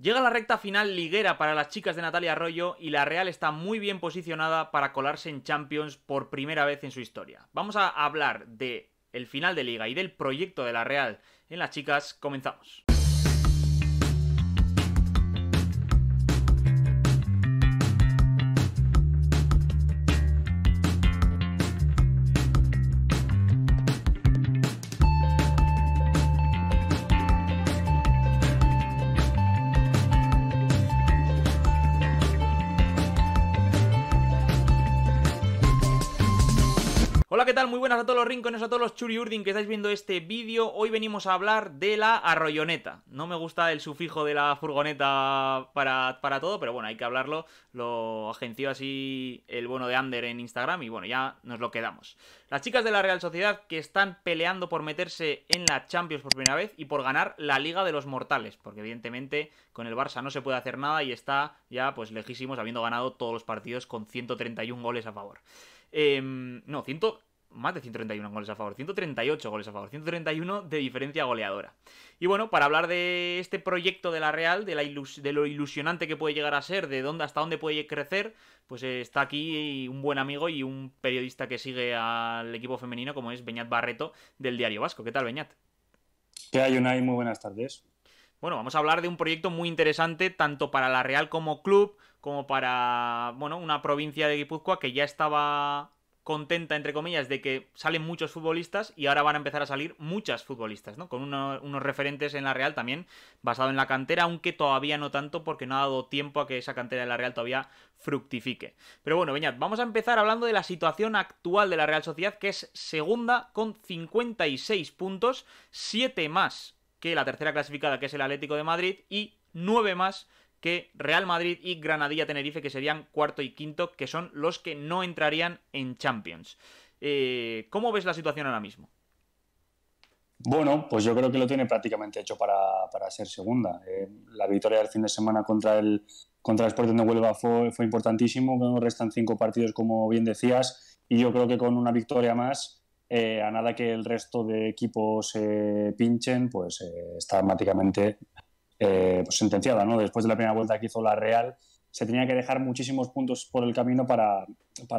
Llega la recta final liguera para las chicas de Natalia Arroyo y la Real está muy bien posicionada para colarse en Champions por primera vez en su historia. Vamos a hablar de el final de liga y del proyecto de la Real en las chicas. Comenzamos. buenas a todos los rincones, a todos los churiurdin que estáis viendo este vídeo. Hoy venimos a hablar de la arroyoneta. No me gusta el sufijo de la furgoneta para, todo, pero bueno, hay que hablarlo. Lo agenció así el bueno de Ander en Instagram y bueno, ya nos lo quedamos. Las chicas de la Real Sociedad que están peleando por meterse en la Champions por primera vez y por ganar la Liga de los Mortales, porque evidentemente con el Barça no se puede hacer nada y está ya pues lejísimos habiendo ganado todos los partidos con 131 goles a favor. Em, no, 100 más de 131 goles a favor, 138 goles a favor, 131 de diferencia goleadora. Y bueno, para hablar de este proyecto de la Real, de, lo ilusionante que puede llegar a ser, de dónde hasta dónde puede crecer, pues está aquí un buen amigo y un periodista que sigue al equipo femenino, como es Beñat Barreto, del Diario Vasco. ¿Qué tal, Beñat? ¿Qué hay, Unai? Muy buenas tardes. Bueno, vamos a hablar de un proyecto muy interesante, tanto para la Real como club, como para, bueno, una provincia de Guipúzcoa que ya estaba contenta, entre comillas, de que salen muchos futbolistas y ahora van a empezar a salir muchas futbolistas, ¿no? Con unos referentes en la Real también, basado en la cantera, aunque todavía no tanto porque no ha dado tiempo a que esa cantera de la Real todavía fructifique. Pero bueno, Beñat, vamos a empezar hablando de la situación actual de la Real Sociedad, que es segunda con 56 puntos, 7 más que la tercera clasificada, que es el Atlético de Madrid, y 9 más que Real Madrid y Granadilla Tenerife, que serían cuarto y quinto, que son los que no entrarían en Champions. Eh, ¿Cómo ves la situación ahora mismo? Bueno, pues yo creo que lo tiene prácticamente hecho para, ser segunda. Eh, la victoria del fin de semana contra el, contra el Sporting de Huelva fue, fue importantísimo. Nos restan cinco partidos, como bien decías, y yo creo que con una victoria más, eh, a nada que el resto de equipos se pinchen, pues está prácticamente eh, pues sentenciada, ¿no? Después de la primera vuelta que hizo la Real, se tenía que dejar muchísimos puntos por el camino para,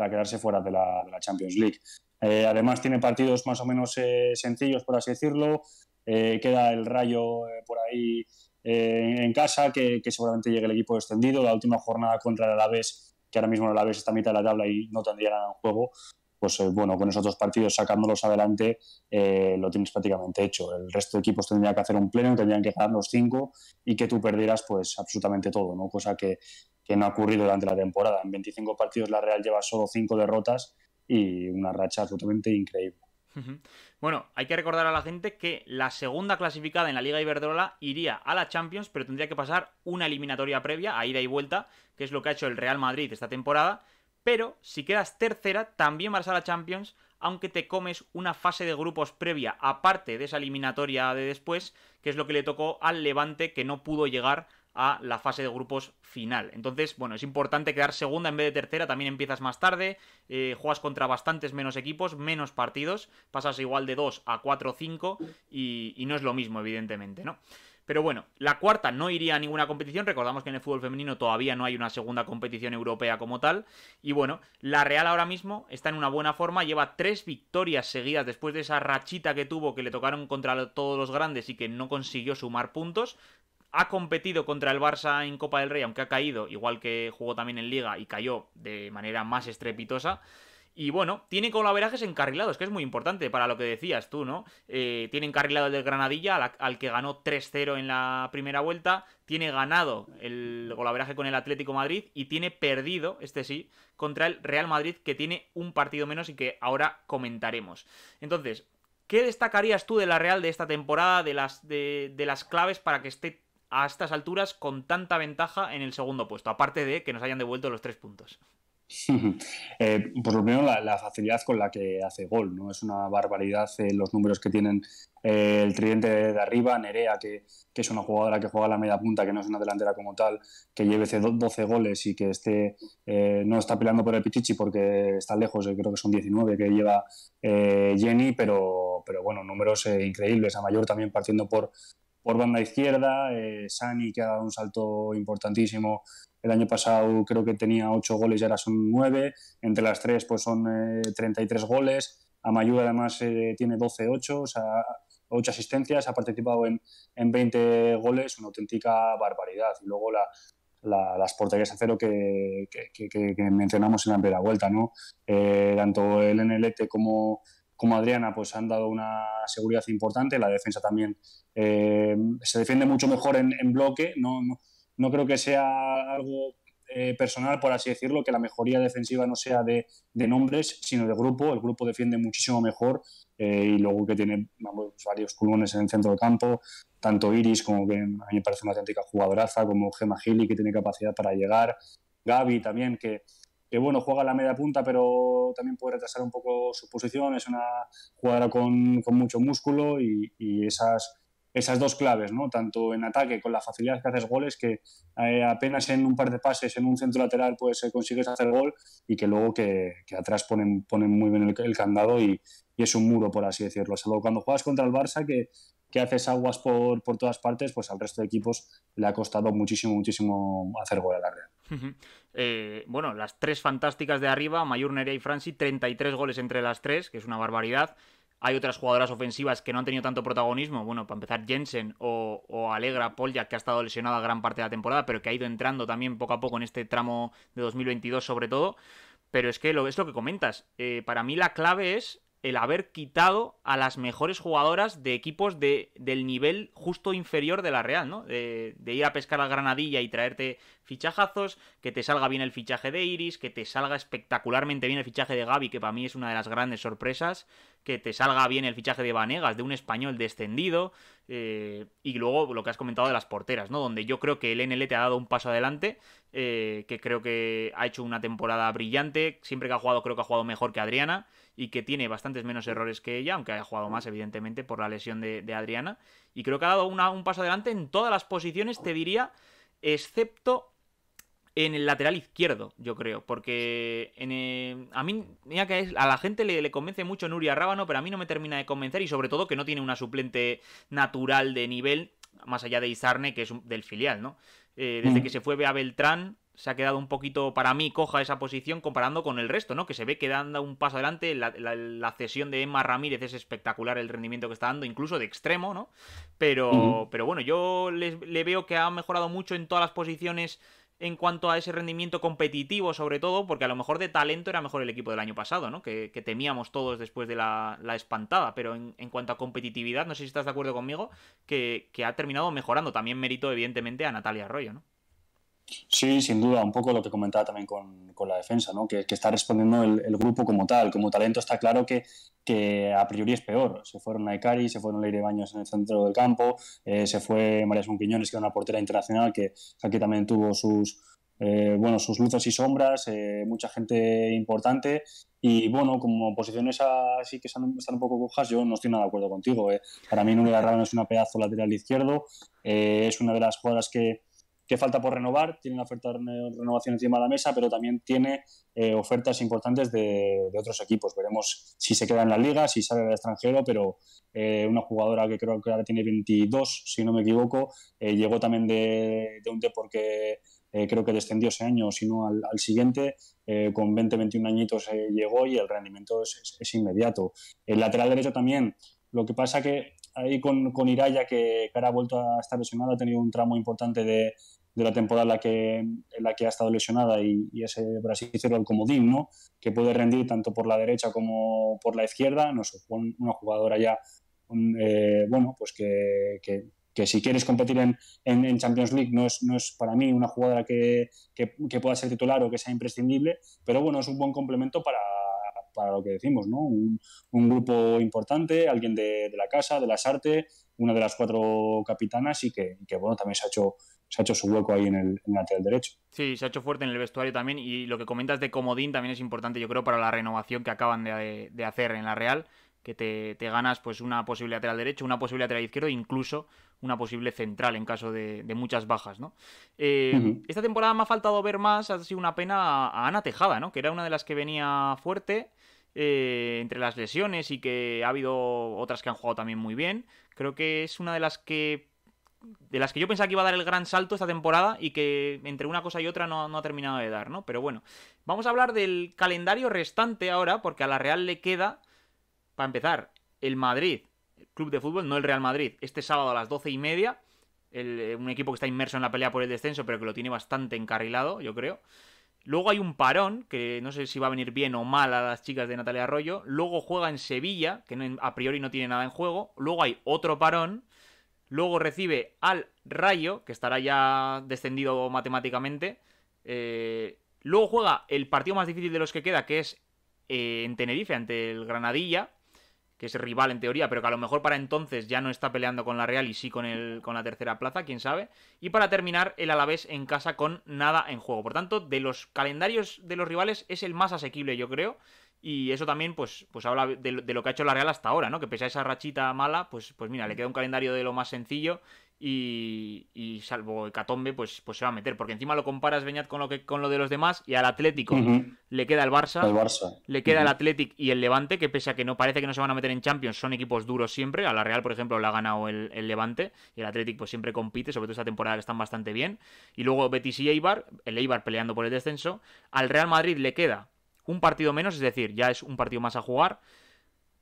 quedarse fuera de la, Champions League. Eh, además tiene partidos más o menos eh, sencillos, por así decirlo. queda el Rayo por ahí en casa, que, seguramente llegue el equipo extendido La última jornada contra el Alavés, que ahora mismo el Alavés está a mitad de la tabla y no tendría nada en juego pues eh, bueno, con esos dos partidos sacándolos adelante eh, lo tienes prácticamente hecho. El resto de equipos tendrían que hacer un pleno, tendrían que ganar los cinco y que tú perdieras pues absolutamente todo, ¿no? Cosa que, que no ha ocurrido durante la temporada. En 25 partidos la Real lleva solo cinco derrotas y una racha absolutamente increíble. Bueno, hay que recordar a la gente que la segunda clasificada en la Liga Iberdrola iría a la Champions, pero tendría que pasar una eliminatoria previa a ida y vuelta, que es lo que ha hecho el Real Madrid esta temporada, pero si quedas tercera también vas a la Champions, aunque te comes una fase de grupos previa, aparte de esa eliminatoria de después, que es lo que le tocó al Levante que no pudo llegar a la fase de grupos final. Entonces, bueno, es importante quedar segunda en vez de tercera, también empiezas más tarde, eh, juegas contra bastantes menos equipos, menos partidos, pasas igual de 2 a 4 o 5 y no es lo mismo, evidentemente, ¿no? Pero bueno, la cuarta no iría a ninguna competición. Recordamos que en el fútbol femenino todavía no hay una segunda competición europea como tal. Y bueno, la Real ahora mismo está en una buena forma. Lleva tres victorias seguidas después de esa rachita que tuvo que le tocaron contra todos los grandes y que no consiguió sumar puntos. Ha competido contra el Barça en Copa del Rey, aunque ha caído, igual que jugó también en Liga y cayó de manera más estrepitosa. Y bueno, tiene colaborajes encarrilados, que es muy importante para lo que decías tú, ¿no? Eh, tiene encarrilado el del Granadilla, al, que ganó 3-0 en la primera vuelta. Tiene ganado el golaveraje con el Atlético Madrid y tiene perdido, este sí, contra el Real Madrid, que tiene un partido menos y que ahora comentaremos. Entonces, ¿qué destacarías tú de la Real de esta temporada, de las, de las claves para que esté a estas alturas con tanta ventaja en el segundo puesto? Aparte de que nos hayan devuelto los tres puntos eh, por lo menos la, facilidad con la que hace gol, ¿no? Es una barbaridad eh, los números que tienen eh, el tridente de, arriba, Nerea, que, que, es una jugadora que juega a la media punta, que no es una delantera como tal, que lleve 12 goles y que esté, eh, no está peleando por el Pichichi porque está lejos, creo que son 19 que lleva Jenny, pero, pero bueno, números increíbles. A Mayor también partiendo por, por banda izquierda, Sani que ha dado un salto importantísimo el año pasado creo que tenía ocho goles y ahora son nueve. Entre las tres pues son 33 eh, goles. Amayú además eh, tiene 12-8, o sea, ocho asistencias, ha participado en, en 20 goles, una auténtica barbaridad. Y luego las porterías a cero que, mencionamos en la primera vuelta. ¿no? Eh, tanto el NLT como, como Adriana pues, han dado una seguridad importante, la defensa también se defiende mucho mejor en, bloque, ¿no? no no creo que sea algo eh, personal, por así decirlo, que la mejoría defensiva no sea de, nombres, sino de grupo. El grupo defiende muchísimo mejor eh, y luego que tiene varios pulmones en el centro de campo, tanto Iris como que a mí me parece una auténtica jugadoraza, como Gemma Gili que tiene capacidad para llegar, Gaby también que, bueno, juega la media punta pero también puede retrasar un poco su posición, es una jugadora con, mucho músculo y, y esas esas dos claves, ¿no? Tanto en ataque, con la facilidad que haces goles, que eh, apenas en un par de pases, en un centro lateral, pues eh, consigues hacer gol y que luego que, atrás ponen, ponen muy bien el, candado y, es un muro, por así decirlo. Solo cuando juegas contra el Barça, que, haces aguas por, todas partes, pues al resto de equipos le ha costado muchísimo, muchísimo hacer gol a la Real. Eh, bueno, las tres fantásticas de arriba, Mayur, Nerea y Franci, 33 goles entre las tres, que es una barbaridad hay otras jugadoras ofensivas que no han tenido tanto protagonismo. Bueno, para empezar, Jensen o, Alegra Poljak, que ha estado lesionada gran parte de la temporada, pero que ha ido entrando también poco a poco en este tramo de 2022, sobre todo. Pero es que lo, es lo que comentas. Eh, para mí la clave es el haber quitado a las mejores jugadoras de equipos de, del nivel justo inferior de la Real, ¿no? De, de, ir a pescar a Granadilla y traerte fichajazos, que te salga bien el fichaje de Iris, que te salga espectacularmente bien el fichaje de Gaby, que para mí es una de las grandes sorpresas, que te salga bien el fichaje de Vanegas, de un español descendido, eh, y luego lo que has comentado de las porteras, ¿no? Donde yo creo que el NL te ha dado un paso adelante, eh, que creo que ha hecho una temporada brillante. Siempre que ha jugado, creo que ha jugado mejor que Adriana y que tiene bastantes menos errores que ella, aunque haya jugado más, evidentemente, por la lesión de, Adriana. Y creo que ha dado un paso adelante en todas las posiciones, te diría, excepto en el lateral izquierdo, yo creo. Porque eh, a mí, mira que a la gente le, convence mucho Nuria Rábano, pero a mí no me termina de convencer y sobre todo que no tiene una suplente natural de nivel, más allá de Izarne, que es del filial, ¿no? Eh, desde mm. que se fue a Beltrán, se ha quedado un poquito, para mí, coja esa posición comparando con el resto, ¿no? Que se ve que dando un paso adelante. La, cesión de Emma Ramírez es espectacular el rendimiento que está dando, incluso de extremo, ¿no? Pero, pero bueno, yo le, le, veo que ha mejorado mucho en todas las posiciones en cuanto a ese rendimiento competitivo, sobre todo, porque a lo mejor de talento era mejor el equipo del año pasado, ¿no? Que, temíamos todos después de la, espantada, pero en, cuanto a competitividad, no sé si estás de acuerdo conmigo, que, que ha terminado mejorando. También mérito, evidentemente, a Natalia Arroyo, ¿no? Sí, sin duda, un poco lo que comentaba también con, la defensa, ¿no? que, está respondiendo el, grupo como tal. Como talento está claro que, a priori es peor. Se fueron Icari, se fueron Leire Baños en el centro del campo, eh, se fue María Quiñones, que era una portera internacional que aquí también tuvo sus, eh, bueno, sus luces y sombras, eh, mucha gente importante. Y bueno, como posiciones así que están, un poco cojas, yo no estoy nada de acuerdo contigo. Para mí, Núñez no es una pedazo lateral izquierdo, es una de las jugadas que que falta por renovar, tiene una oferta de renovación encima de la mesa, pero también tiene eh, ofertas importantes de, otros equipos. Veremos si se queda en la liga, si sale al extranjero, pero eh, una jugadora que creo que ahora tiene 22, si no me equivoco, eh, llegó también de, un deporte porque creo que descendió ese año, si no al, siguiente, con 20, 21 añitos llegó y el rendimiento es, inmediato. El lateral derecho también. Lo que pasa que ahí con, con Iraya, que, ahora ha vuelto a estar lesionado, ha tenido un tramo importante de, de la temporada en la que, la que ha estado lesionada y, ese, brasileño como el que puede rendir tanto por la derecha como por la izquierda, no una jugadora ya, eh, bueno, pues que, que, si quieres competir en, Champions League no es, no es para mí una jugadora que, pueda ser titular o que sea imprescindible, pero bueno, es un buen complemento para, lo que decimos, ¿no? Un, grupo importante, alguien de, la casa, de las artes, una de las cuatro capitanas y que, que bueno, también se ha hecho se ha hecho su hueco ahí en el, lateral derecho. Sí, se ha hecho fuerte en el vestuario también y lo que comentas de Comodín también es importante yo creo para la renovación que acaban de, hacer en la Real, que te, ganas pues una posible lateral derecho, una posible lateral izquierdo, e incluso una posible central en caso de, muchas bajas, ¿no? Eh, esta temporada me ha faltado ver más, ha sido una pena a, Ana Tejada, ¿no? Que era una de las que venía fuerte. Eh, entre las lesiones y que ha habido otras que han jugado también muy bien. Creo que es una de las que de las que yo pensaba que iba a dar el gran salto esta temporada y que entre una cosa y otra no, ha terminado de dar, ¿no? Pero bueno, vamos a hablar del calendario restante ahora, porque a la Real le queda, para empezar, el Madrid, el Club de Fútbol, no el Real Madrid, este sábado a las doce y media, eh, un equipo que está inmerso en la pelea por el descenso, pero que lo tiene bastante encarrilado, yo creo. Luego hay un parón, que no sé si va a venir bien o mal a las chicas de Natalia Arroyo. Luego juega en Sevilla, que a priori no tiene nada en juego. Luego hay otro parón Luego recibe al Rayo, que estará ya descendido matemáticamente. Eh, luego juega el partido más difícil de los que queda, que es eh, en Tenerife ante el Granadilla, que es rival en teoría, pero que a lo mejor para entonces ya no está peleando con la Real y sí con, con la tercera plaza, quién sabe. Y para terminar, el Alavés en casa con nada en juego. Por tanto, de los calendarios de los rivales es el más asequible, yo creo. Y eso también, pues, pues habla de, lo que ha hecho la Real hasta ahora, ¿no? Que pese a esa rachita mala, pues, pues mira, le queda un calendario de lo más sencillo y, y salvo Catombe pues, pues se va a meter. Porque encima lo comparas, veñat con lo, que, con lo de los demás y al Atlético le queda el Barça, el Barça. le queda el Atlético y el Levante, que pese a que no parece que no se van a meter en Champions, son equipos duros siempre. A la Real, por ejemplo, la ha ganado el, el Levante y el Atlético pues, siempre compite, sobre todo esta temporada que están bastante bien. Y luego Betis y Eibar, el Eibar peleando por el descenso. Al Real Madrid le queda un partido menos, es decir, ya es un partido más a jugar.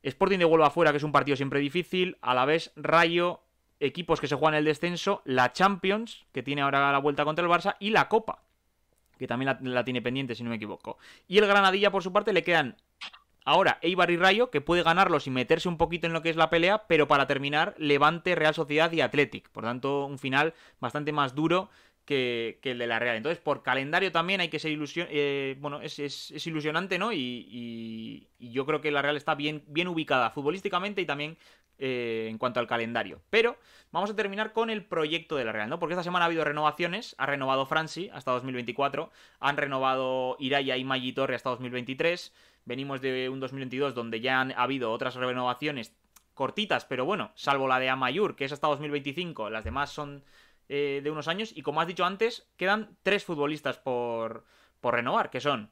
Sporting de Huelva afuera, que es un partido siempre difícil. A la vez, Rayo, equipos que se juegan el descenso. La Champions, que tiene ahora la vuelta contra el Barça. Y la Copa, que también la, la tiene pendiente, si no me equivoco. Y el Granadilla, por su parte, le quedan ahora Eibar y Rayo, que puede ganarlos y meterse un poquito en lo que es la pelea. Pero para terminar, Levante, Real Sociedad y Athletic. Por tanto, un final bastante más duro que, el de la Real. Entonces, por calendario también hay que ser ilusión. Eh, bueno, es, ilusionante, ¿no? Y, yo creo que la Real está bien, bien ubicada futbolísticamente y también eh, en cuanto al calendario. Pero vamos a terminar con el proyecto de la Real, ¿no? Porque esta semana ha habido renovaciones. Ha renovado Franci hasta 2024. Han renovado Iraya y Maggi hasta 2023. Venimos de un 2022 donde ya han habido otras renovaciones cortitas, pero bueno, salvo la de Amayur, que es hasta 2025, las demás son eh, de unos años. Y como has dicho antes, quedan tres futbolistas por, renovar, que son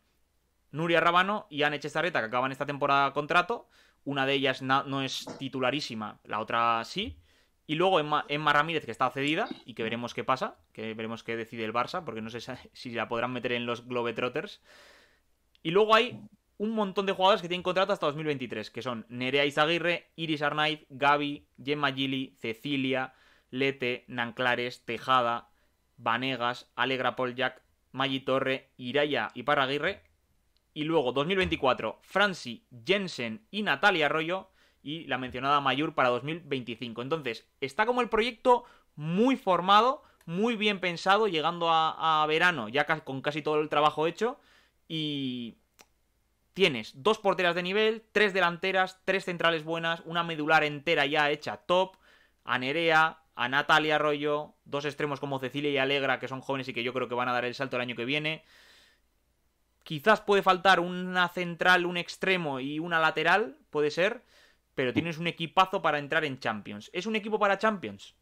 Nuria Rabano y Anne Echezarreta, que acaban esta temporada contrato. Una de ellas no es titularísima, la otra sí. Y luego Emma, Ramírez, que está cedida y que veremos qué pasa, que veremos qué decide el Barça, porque no sé si la podrán meter en los Globetrotters. Y luego hay un montón de jugadores que tienen contrato hasta 2023, que son Nerea Izaguirre, Iris Arnaiz, Gaby, Gemma Gili, Cecilia, Lete, Nanclares, Tejada, Vanegas, Alegra Poljak, Maggi Torre, Iraya y Paraguirre. Y luego 2024, Franci, Jensen y Natalia Arroyo. Y la mencionada Mayur para 2025. Entonces, está como el proyecto muy formado, muy bien pensado, llegando a, verano, ya con casi todo el trabajo hecho. Y tienes dos porteras de nivel, tres delanteras, tres centrales buenas, una medular entera ya hecha top, Anerea, a Natalia Arroyo, dos extremos como Cecilia y Alegra, que son jóvenes y que yo creo que van a dar el salto el año que viene. Quizás puede faltar una central, un extremo y una lateral, puede ser, pero tienes un equipazo para entrar en Champions. ¿Es un equipo para Champions?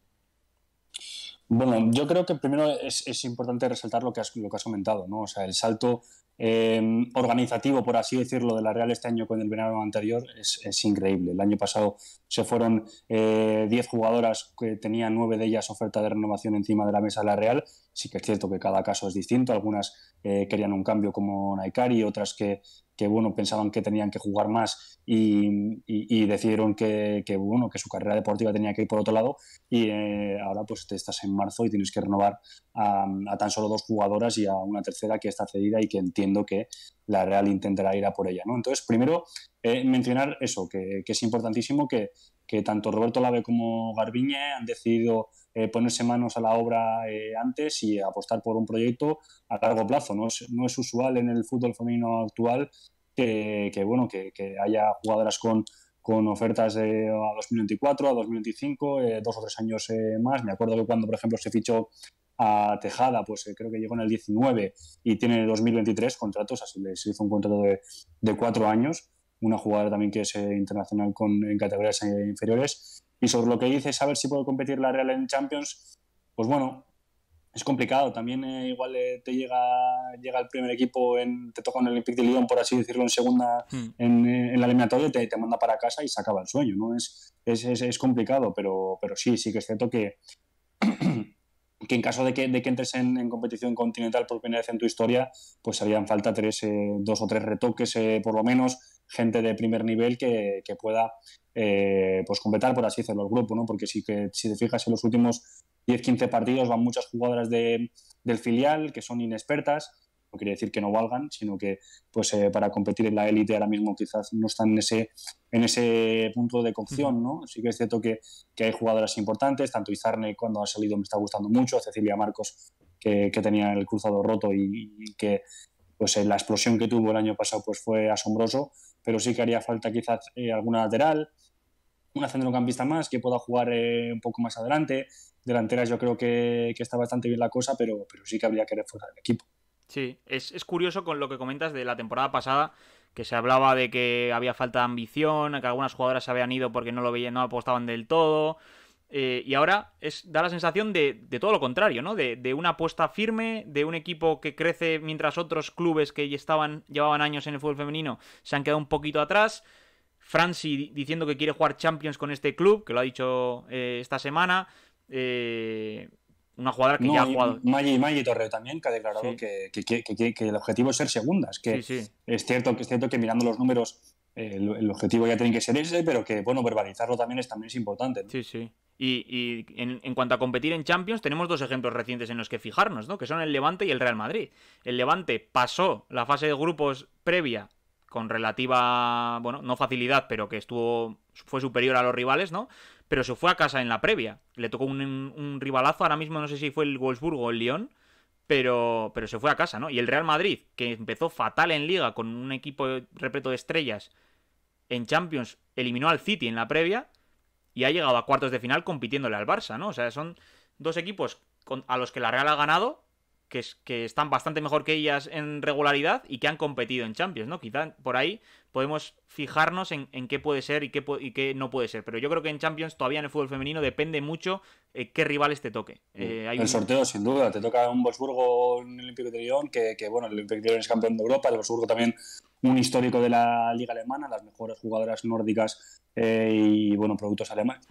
Bueno, yo creo que primero es, importante resaltar lo que has, lo que has comentado, ¿no? O sea, el salto em, organizativo, por así decirlo, de la Real este año con el verano anterior es, es increíble. El año pasado se fueron 10 eh, jugadoras que tenían 9 de ellas oferta de renovación encima de la mesa de la Real. Sí que es cierto que cada caso es distinto. Algunas eh, querían un cambio como Naikari, otras que que bueno, pensaban que tenían que jugar más y, decidieron que, bueno, que su carrera deportiva tenía que ir por otro lado y eh, ahora pues te estás en marzo y tienes que renovar a, tan solo dos jugadoras y a una tercera que está cedida y que entiendo que la Real intentará ir a por ella, ¿no? Entonces, primero, eh, mencionar eso, que, es importantísimo que, que tanto Roberto Lave como Garbiñe han decidido eh, ponerse manos a la obra eh, antes y apostar por un proyecto a largo plazo. No es, no es usual en el fútbol femenino actual que, bueno, que, haya jugadoras con, con ofertas a 2024, a 2025, eh, dos o tres años más. Me acuerdo que cuando, por ejemplo, se fichó a Tejada, pues creo que llegó en el 19 y tiene 2023 contratos, así se hizo un contrato de, de cuatro años, una jugadora también que es internacional con, en categorías inferiores y sobre lo que dices, a ver si puedo competir la Real en Champions, pues bueno, es complicado. También eh, igual eh, te llega llega el primer equipo, en, te toca en el Olympique de Lyon, por así decirlo, en segunda, hmm. eh, en, la eliminatoria, te, te manda para casa y se acaba el sueño. ¿no? Es, es, complicado, pero, pero sí, sí que es cierto que, en caso de que, de entres en, competición continental por primera vez en tu historia, pues harían falta tres, dos o tres retoques por lo menos, gente de primer nivel que, que pueda eh, pues completar, por así decirlo, el grupo, ¿no? Porque sí que, si te fijas, en los últimos 10-15 partidos van muchas jugadoras de, del filial que son inexpertas, no quiere decir que no valgan, sino que pues eh, para competir en la élite ahora mismo quizás no están en ese, en ese punto de cocción, ¿no? Sí que es cierto que, que hay jugadoras importantes, tanto Izarne cuando ha salido me está gustando mucho, Cecilia Marcos que, que tenía el cruzado roto y, que pues eh, la explosión que tuvo el año pasado pues fue asombroso, pero sí que haría falta quizás alguna lateral, una centrocampista más que pueda jugar eh, un poco más adelante. Delanteras yo creo que, está bastante bien la cosa, pero, pero sí que habría que reforzar el equipo. Sí, es, curioso con lo que comentas de la temporada pasada, que se hablaba de que había falta de ambición, que algunas jugadoras se habían ido porque no lo veían, no apostaban del todo. Eh, y ahora es, da la sensación de, de todo lo contrario, ¿no? De, de, una apuesta firme, de un equipo que crece mientras otros clubes que estaban, llevaban años en el fútbol femenino se han quedado un poquito atrás. Franci diciendo que quiere jugar Champions con este club, que lo ha dicho eh, esta semana. Eh, una jugadora que ya ha jugado. Maggi, Maggi Torreo también, que ha declarado que, el objetivo es ser segundas. Es, cierto, que mirando los números eh, el, objetivo ya tiene que ser ese, pero que bueno, verbalizarlo también es, también es importante. Sí, sí. Y, en, cuanto a competir en Champions, tenemos dos ejemplos recientes en los que fijarnos, ¿no? Que son el Levante y el Real Madrid. El Levante pasó la fase de grupos previa con relativa, bueno, no facilidad, pero que estuvo, fue superior a los rivales, ¿no? Pero se fue a casa en la previa. Le tocó un, rivalazo, ahora mismo no sé si fue el Wolfsburgo o el Lyon, pero, pero se fue a casa, ¿no? Y el Real Madrid, que empezó fatal en liga con un equipo repleto de estrellas, en Champions eliminó al City en la previa y ha llegado a cuartos de final compitiéndole al Barça, ¿no? O sea, son dos equipos a los que la Real ha ganado que, están bastante mejor que ellas en regularidad y que han competido en Champions, ¿no? Quizá por ahí podemos fijarnos en, qué puede ser y qué, qué, no puede ser. Pero yo creo que en Champions todavía en el fútbol femenino depende mucho eh, qué rivales te toque. Eh, mm. el sorteo, sin duda. Te toca un Wolfsburgo, un Olympique de Lyon, que, bueno, el Olympique de Lyon es campeón de Europa, el Wolfsburgo también un histórico de la liga alemana, las mejores jugadoras nórdicas eh, y bueno, productos alemanes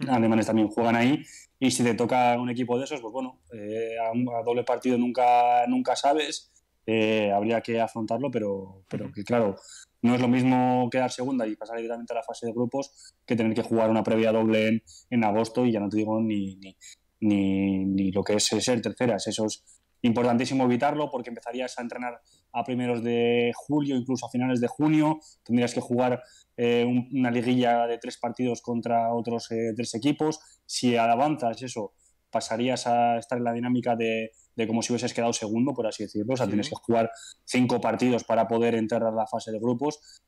también juegan ahí. Y si te toca un equipo de esos, pues bueno, eh, a, doble partido nunca, nunca sabes, eh, habría que afrontarlo, pero, pero que claro, no es lo mismo quedar segunda y pasar directamente a la fase de grupos que tener que jugar una previa doble en, agosto y ya no te digo ni, ni, ni, ni lo que es ser terceras. Eso es importantísimo evitarlo porque empezarías a entrenar a primeros de julio, incluso a finales de junio. Tendrías que jugar eh, una liguilla de tres partidos contra otros eh, tres equipos. Si avanzas eso, pasarías a estar en la dinámica de, como si hubieses quedado segundo, por así decirlo. O sea, tienes que jugar cinco partidos para poder entrar a la fase de grupos.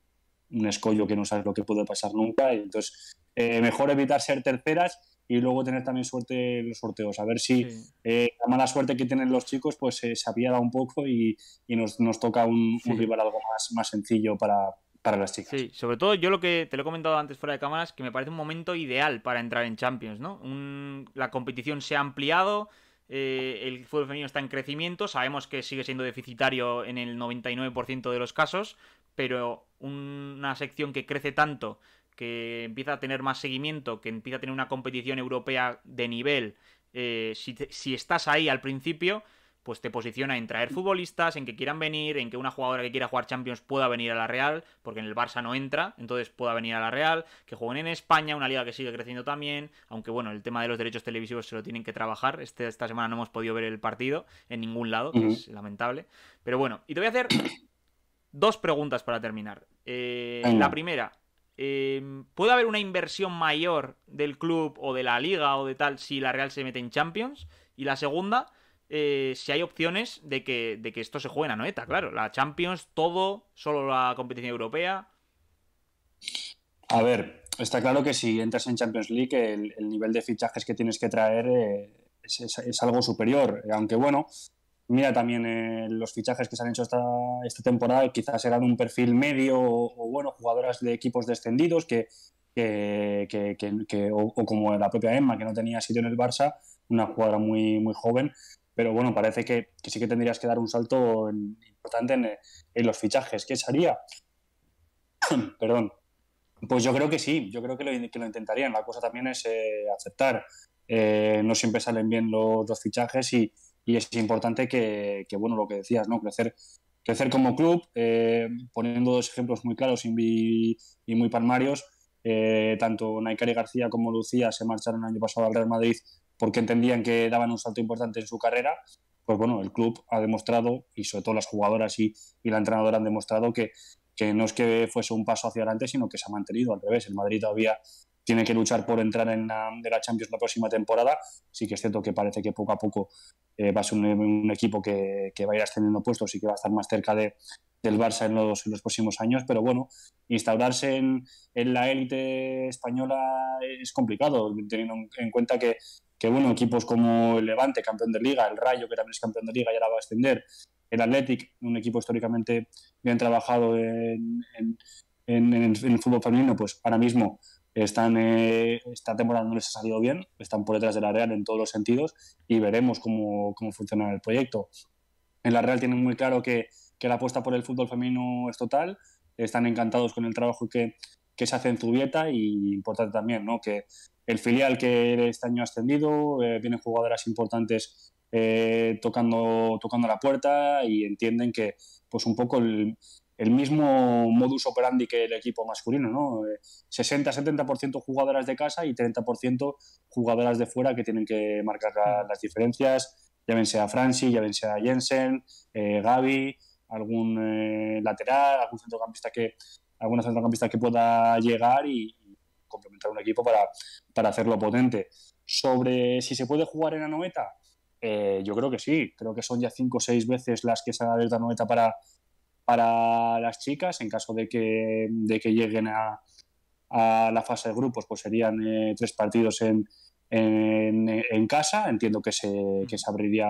Un escollo que no sabes lo que puede pasar nunca. entonces, eh, mejor evitar ser terceras y luego tener también suerte en los sorteos. A ver si eh, la mala suerte que tienen los chicos pues eh, se apiada un poco y, y nos, toca un, rival algo más, más sencillo para, para las chicas. Sí, sobre todo yo lo que te lo he comentado antes fuera de cámaras, que me parece un momento ideal para entrar en Champions, ¿no? la competición se ha ampliado, eh, el fútbol femenino está en crecimiento, sabemos que sigue siendo deficitario en el 99% de los casos, pero una sección que crece tanto que empieza a tener más seguimiento, que empieza a tener una competición europea de nivel, eh, si, estás ahí al principio, pues te posiciona en traer futbolistas, en que quieran venir, en que una jugadora que quiera jugar Champions pueda venir a la Real, porque en el Barça no entra, entonces pueda venir a la Real, que jueguen en España, una liga que sigue creciendo también, aunque bueno, el tema de los derechos televisivos se lo tienen que trabajar, este, esta semana no hemos podido ver el partido en ningún lado, que es lamentable, pero bueno, y te voy a hacer dos preguntas para terminar. Eh, la primera, Em, ¿Puede haber una inversión mayor del club o de la liga o de tal si la Real se mete en Champions? Y la segunda, eh, si hay opciones de que, esto se juegue en Anoeta, claro. La Champions, todo, solo la competición europea. A ver, está claro que si entras en Champions League, el, nivel de fichajes que tienes que traer eh, es, algo superior. Aunque bueno, mira también eh, los fichajes que se han hecho esta, temporada, quizás eran un perfil medio o, bueno, jugadoras de equipos descendidos que, o, como la propia Emma, que no tenía sitio en el Barça, una jugadora muy, muy joven. Pero bueno, parece que, sí que tendrías que dar un salto importante en, los fichajes. ¿Qué sería? Perdón. Pues yo creo que sí, yo creo que lo, intentarían. La cosa también es eh, aceptar. Eh, no siempre salen bien los, dos fichajes y, y es importante que, bueno, lo que decías, ¿no? Crecer, crecer como club, eh, poniendo dos ejemplos muy claros y, muy palmarios, eh, tanto Naikari García como Lucía se marcharon el año pasado al Real Madrid porque entendían que daban un salto importante en su carrera, pues bueno, el club ha demostrado, y sobre todo las jugadoras y, la entrenadora han demostrado que, que no es que fuese un paso hacia adelante, sino que se ha mantenido al revés. El Madrid había tiene que luchar por entrar en la, de la Champions la próxima temporada. Sí que es cierto que parece que poco a poco eh, va a ser un, equipo que, va a ir ascendiendo puestos y que va a estar más cerca del Barça en los, próximos años, pero bueno, instaurarse en, la élite española es complicado, teniendo en cuenta que, que bueno, equipos como el Levante, campeón de liga, el Rayo, que también es campeón de liga y ahora va a ascender, el Athletic, un equipo históricamente bien trabajado en, en, el fútbol femenino, pues ahora mismo están, eh, esta temporada no les ha salido bien, están por detrás de la Real en todos los sentidos y veremos cómo, cómo funciona el proyecto. En la Real tienen muy claro que, la apuesta por el fútbol femenino es total, están encantados con el trabajo que, se hace en Zubieta y importante también ¿no? que el filial que este año ha ascendido, eh, tiene jugadoras importantes eh, tocando, tocando la puerta y entienden que pues un poco el, el mismo modus operandi que el equipo masculino, ¿no? 60-70% eh, jugadoras de casa y 30% jugadoras de fuera que tienen que marcar hmm. las diferencias, ya ven sea Franci, ya ven Jensen, eh, Gaby, algún eh, lateral, algún centrocampista que alguna centrocampista que pueda llegar y, complementar un equipo para, para hacerlo potente. Sobre si se puede jugar en Anoeta, eh, yo creo que sí, creo que son ya cinco o seis veces las que se ha abierto Anoeta para para las chicas, en caso de que, de que lleguen a, la fase de grupos, pues serían eh, tres partidos en, en, casa. Entiendo que se, que se abriría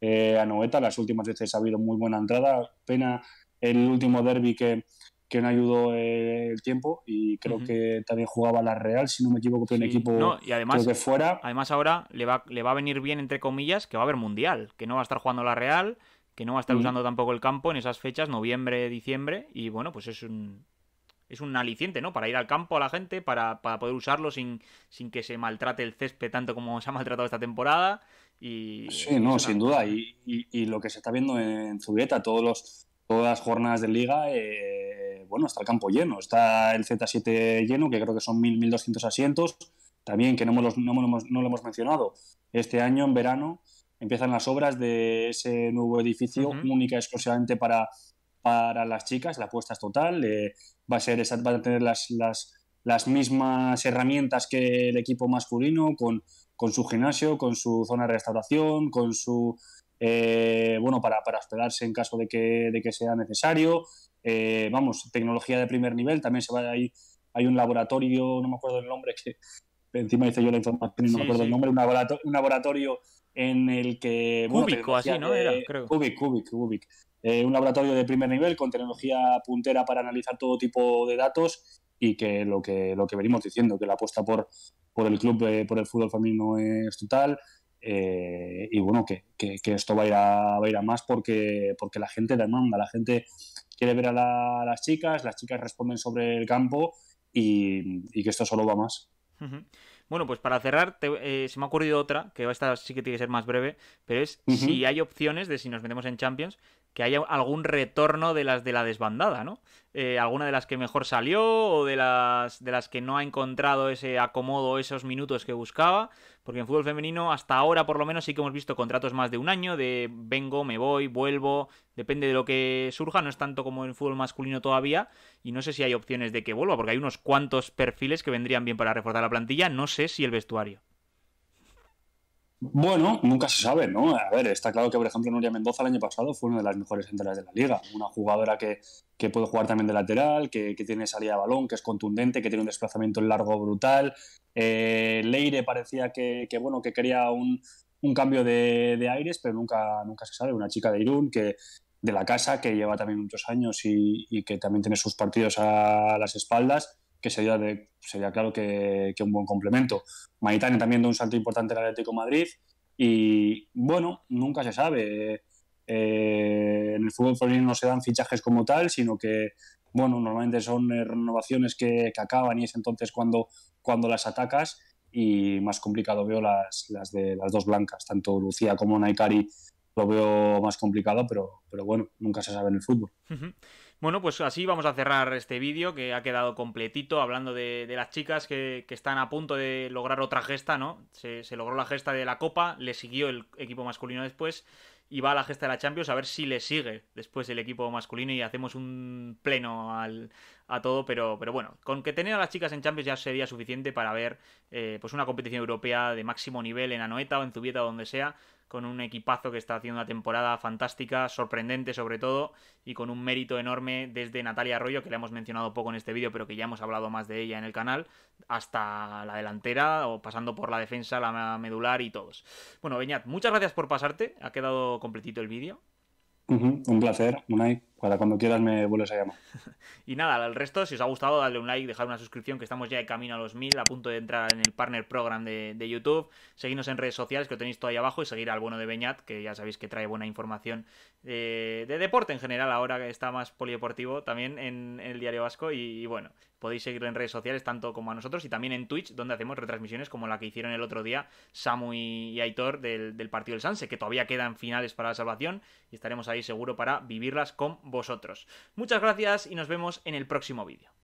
eh, a Noeta. Las últimas veces ha habido muy buena entrada. Pena el último derby que, que no ayudó eh, el tiempo y creo que también jugaba la Real, si no me equivoco, que un equipo y además, fuera. Además ahora le va, le va a venir bien, entre comillas, que va a haber Mundial, que no va a estar jugando la Real que no va a estar usando tampoco el campo en esas fechas, noviembre, diciembre, y bueno, pues es un, es un aliciente, ¿no? Para ir al campo a la gente, para, para poder usarlo sin, sin que se maltrate el césped tanto como se ha maltratado esta temporada. Y, sí, no, sin duda. Y, y, lo que se está viendo en Zubieta, todos los, todas las jornadas de liga, eh, bueno, está el campo lleno. Está el Z7 lleno, que creo que son 1.200 asientos. También, que no, no, no, lo hemos mencionado, este año en verano empiezan las obras de ese nuevo edificio única y exclusivamente para, para las chicas, la apuesta es total, eh, va, a ser, va a tener las, las, las, mismas herramientas que el equipo masculino, con, con su gimnasio, con su zona de restauración, con su... Eh, bueno, para, para, hospedarse en caso de que, sea necesario. Eh, vamos, tecnología de primer nivel, también se va hay un laboratorio, no me acuerdo el nombre, que encima dice yo la información y no me acuerdo el nombre, un laboratorio en el que... así, ¿no? Era, creo. Cubic, Cubic, Cubic. Eh, un laboratorio de primer nivel con tecnología puntera para analizar todo tipo de datos y que lo que, lo que venimos diciendo, que la apuesta por, por el club, eh, por el fútbol femenino es total. Eh, y bueno, que, que, esto va a ir a, ir a más porque, porque la gente demanda, la gente quiere ver a, las chicas, las chicas responden sobre el campo y, que esto solo va más. Bueno, pues para cerrar, eh, se me ha ocurrido otra, que esta sí que tiene que ser más breve, pero es si hay opciones de si nos metemos en Champions, que haya algún retorno de las de la desbandada, ¿no? Eh, alguna de las que mejor salió o de las, de las que no ha encontrado ese acomodo, esos minutos que buscaba, porque en fútbol femenino hasta ahora por lo menos sí que hemos visto contratos más de un año, de vengo, me voy, vuelvo, depende de lo que surja, no es tanto como en fútbol masculino todavía, y no sé si hay opciones de que vuelva, porque hay unos cuantos perfiles que vendrían bien para reforzar la plantilla, no sé si el vestuario. Bueno, nunca se sabe, ¿no? A ver, está claro que, por ejemplo, Nuria Mendoza el año pasado fue una de las mejores centrales de la liga. Una jugadora que, que puede jugar también de lateral, que, que, tiene salida de balón, que es contundente, que tiene un desplazamiento largo brutal. Eh, Leire parecía que, bueno, que quería un, cambio de, de, aires, pero nunca, nunca se sabe. Una chica de Irún que de la casa, que lleva también muchos años y que también tiene sus partidos a las espaldas que sería, sería claro que, un buen complemento. Maitane también de un salto importante el Atlético de Madrid y bueno, nunca se sabe. Eh, eh, en el fútbol femenino no se dan fichajes como tal, sino que bueno, normalmente son eh, renovaciones que, acaban y es entonces cuando, cuando las atacas y más complicado veo las, las de las dos blancas, tanto Lucía como Naikari lo veo más complicado, pero, pero bueno, nunca se sabe en el fútbol. Bueno, pues así vamos a cerrar este vídeo que ha quedado completito hablando de, las chicas que, están a punto de lograr otra gesta, ¿no? Se, logró la gesta de la Copa, le siguió el equipo masculino después y va a la gesta de la Champions a ver si le sigue después el equipo masculino y hacemos un pleno al, a todo, pero, pero bueno, con que tener a las chicas en Champions ya sería suficiente para ver eh, pues una competición europea de máximo nivel en Anoeta o en Zubieta o donde sea, con un equipazo que está haciendo una temporada fantástica, sorprendente sobre todo, y con un mérito enorme desde Natalia Arroyo, que la hemos mencionado poco en este vídeo, pero que ya hemos hablado más de ella en el canal, hasta la delantera, o pasando por la defensa, la medular y todos. Bueno, Beñat, muchas gracias por pasarte, ha quedado completito el vídeo. un placer Un placer, cuando quieras me vuelves a llamar. y nada, al resto, si os ha gustado, dadle un like, dejad una suscripción, que estamos ya de camino a los mil, a punto de entrar en el Partner Program de, YouTube. Seguidnos en redes sociales, que lo tenéis todo ahí abajo, y seguir al bueno de Beñat, que ya sabéis que trae buena información eh, de, deporte en general, ahora que está más polideportivo también en, el Diario Vasco. Y, bueno, podéis seguirlo en redes sociales, tanto como a nosotros, y también en Twitch, donde hacemos retransmisiones como la que hicieron el otro día Samu y, Aitor del, del partido del Sanse, que todavía quedan finales para la salvación, y estaremos ahí seguro para vivirlas con vosotros. Muchas gracias y nos vemos en el próximo vídeo.